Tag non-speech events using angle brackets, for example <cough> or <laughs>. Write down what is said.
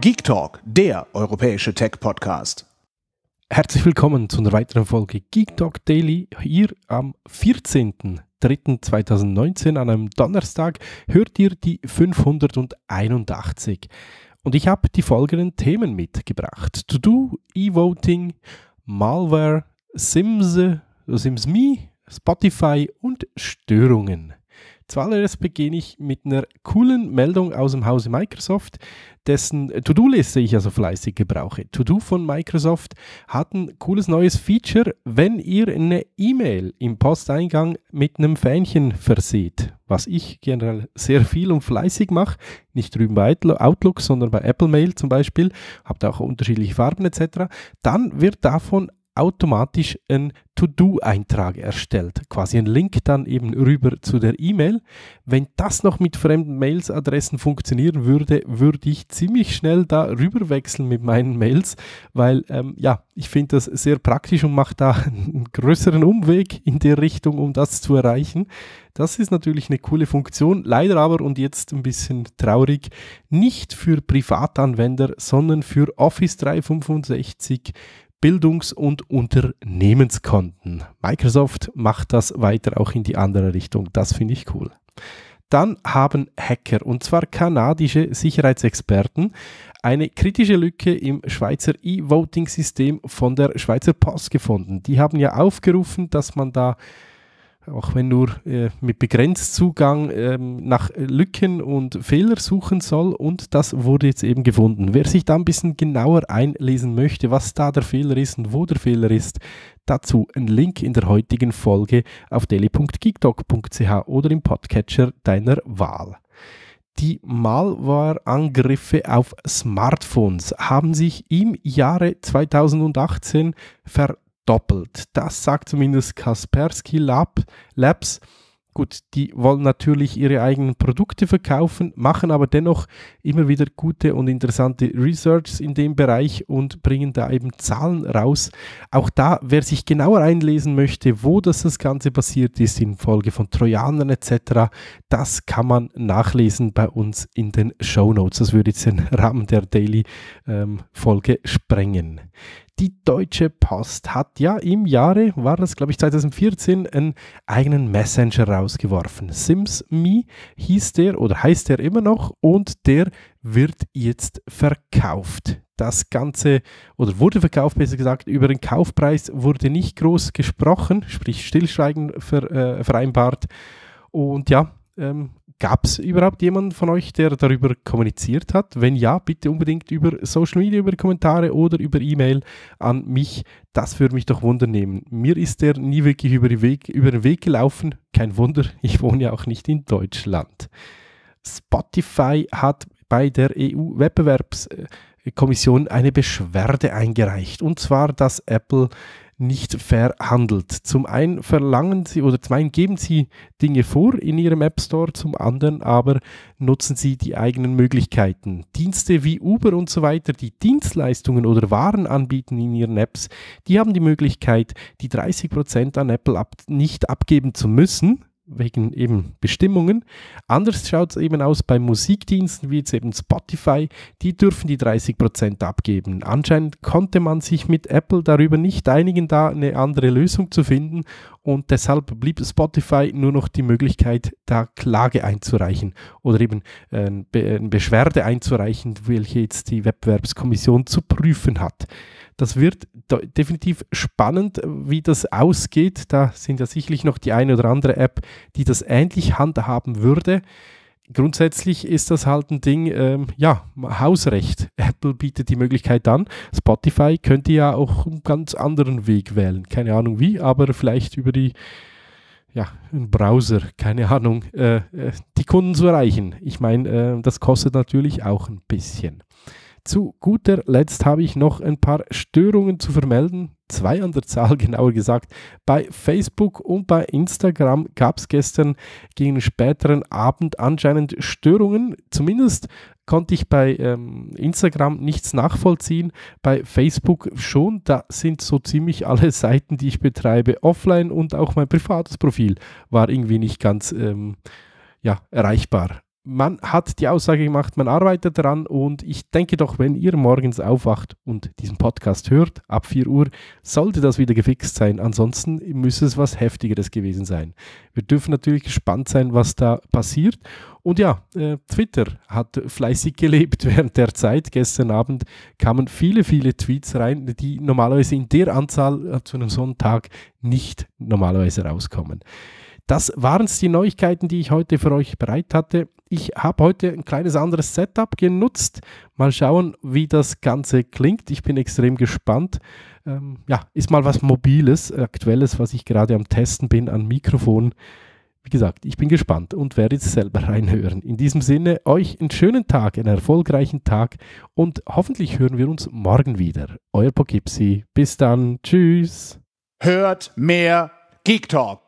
Geek Talk, der europäische Tech-Podcast. Herzlich willkommen zu einer weiteren Folge Geek Talk Daily hier am 14.03.2019 an einem Donnerstag hört ihr die 581 und ich habe die folgenden Themen mitgebracht. To-Do, E-Voting, Malware, Sims, Sims Me, Spotify und Störungen. Zuallererst beginne ich mit einer coolen Meldung aus dem Hause Microsoft, dessen To-Do-Liste ich also fleißig gebrauche. To-Do von Microsoft hat ein cooles neues Feature, wenn ihr eine E-Mail im Posteingang mit einem Fähnchen verseht, was ich generell sehr viel und fleißig mache, nicht drüben bei Outlook, sondern bei Apple Mail zum Beispiel, habt auch unterschiedliche Farben etc., dann wird davon automatisch einen To-Do-Eintrag erstellt. Quasi ein Link dann eben rüber zu der E-Mail. Wenn das noch mit fremden Mails-Adressen funktionieren würde, würde ich ziemlich schnell da rüber wechseln mit meinen Mails, weil ähm, ja, ich finde das sehr praktisch und mache da <laughs> einen größeren Umweg in der Richtung, um das zu erreichen. Das ist natürlich eine coole Funktion, leider aber und jetzt ein bisschen traurig, nicht für Privatanwender, sondern für Office 365 Bildungs- und Unternehmenskonten. Microsoft macht das weiter auch in die andere Richtung. Das finde ich cool. Dann haben Hacker, und zwar kanadische Sicherheitsexperten, eine kritische Lücke im Schweizer E-Voting-System von der Schweizer Post gefunden. Die haben ja aufgerufen, dass man da auch wenn nur äh, mit begrenzt Zugang ähm, nach Lücken und Fehler suchen soll. Und das wurde jetzt eben gefunden. Wer sich da ein bisschen genauer einlesen möchte, was da der Fehler ist und wo der Fehler ist, dazu ein Link in der heutigen Folge auf daily.geekdog.ch oder im Podcatcher deiner Wahl. Die Malware-Angriffe auf Smartphones haben sich im Jahre 2018 ver doppelt. Das sagt zumindest Kaspersky Lab, Labs. Gut, die wollen natürlich ihre eigenen Produkte verkaufen, machen aber dennoch immer wieder gute und interessante Research in dem Bereich und bringen da eben Zahlen raus. Auch da, wer sich genauer einlesen möchte, wo das, das Ganze passiert ist, in Folge von Trojanern etc., das kann man nachlesen bei uns in den Show Notes. Das würde jetzt den Rahmen der Daily ähm, Folge sprengen. Die Deutsche Post hat ja im Jahre, war das glaube ich 2014, einen eigenen Messenger rausgeworfen. SimsMe hieß der oder heißt der immer noch und der wird jetzt verkauft. Das Ganze oder wurde verkauft, besser gesagt, über den Kaufpreis wurde nicht groß gesprochen, sprich Stillschweigen ver, äh, vereinbart. Und ja, ähm, Gab es überhaupt jemanden von euch, der darüber kommuniziert hat? Wenn ja, bitte unbedingt über Social Media, über Kommentare oder über E-Mail an mich. Das würde mich doch wundern nehmen. Mir ist der nie wirklich über, den Weg, über den Weg gelaufen. Kein Wunder, <laughs> ich wohne ja auch nicht in Deutschland. Spotify hat bei der EU-Wettbewerbs... Äh, Kommission eine Beschwerde eingereicht. Und zwar, dass Apple nicht verhandelt. Zum einen verlangen sie oder zum einen geben sie Dinge vor in ihrem App Store, zum anderen aber nutzen sie die eigenen Möglichkeiten. Dienste wie Uber und so weiter, die Dienstleistungen oder Waren anbieten in ihren Apps, die haben die Möglichkeit, die 30% an Apple ab nicht abgeben zu müssen, wegen eben Bestimmungen. Anders schaut es eben aus bei Musikdiensten wie jetzt eben Spotify. Die dürfen die 30% abgeben. Anscheinend konnte man sich mit Apple darüber nicht einigen, da eine andere Lösung zu finden und deshalb blieb Spotify nur noch die Möglichkeit, da Klage einzureichen oder eben äh, eine Beschwerde einzureichen, welche jetzt die Wettbewerbskommission zu prüfen hat. Das wird definitiv spannend, wie das ausgeht. Da sind ja sicherlich noch die eine oder andere App, die das ähnlich handhaben würde. Grundsätzlich ist das halt ein Ding, ähm, ja, Hausrecht. Apple bietet die Möglichkeit an. Spotify könnte ja auch einen ganz anderen Weg wählen. Keine Ahnung wie, aber vielleicht über die ja, ein Browser, keine Ahnung, äh, äh, die Kunden zu erreichen. Ich meine, äh, das kostet natürlich auch ein bisschen. Zu guter Letzt habe ich noch ein paar Störungen zu vermelden. Zwei an der Zahl, <laughs> genauer gesagt. Bei Facebook und bei Instagram gab es gestern gegen späteren Abend anscheinend Störungen. Zumindest konnte ich bei ähm, Instagram nichts nachvollziehen, bei Facebook schon. Da sind so ziemlich alle <laughs> Seiten, die ich betreibe, offline und auch mein privates Profil war irgendwie nicht ganz ähm, ja, erreichbar man hat die Aussage gemacht, man arbeitet daran und ich denke doch, wenn ihr morgens aufwacht und diesen Podcast hört, ab 4 Uhr, sollte das wieder gefixt sein. Ansonsten müsste es was Heftigeres gewesen sein. Wir dürfen natürlich gespannt sein, was da passiert. Und ja, äh, Twitter hat fleißig gelebt <laughs> während der Zeit. Gestern Abend kamen viele, viele Tweets rein, die normalerweise in der Anzahl äh, zu einem Sonntag nicht normalerweise rauskommen. Das waren es die Neuigkeiten, die ich heute für euch bereit hatte. Ich habe heute ein kleines anderes Setup genutzt. Mal schauen, wie das Ganze klingt. Ich bin extrem gespannt. Ähm, ja, ist mal was Mobiles, Aktuelles, was ich gerade am Testen bin an Mikrofonen. Wie gesagt, ich bin gespannt und werde es selber <laughs> reinhören. In diesem Sinne, euch einen schönen Tag, einen erfolgreichen Tag und hoffentlich hören wir uns morgen wieder. Euer Poughkeepsie. Bis dann. Tschüss. Hört mehr Geek Talk.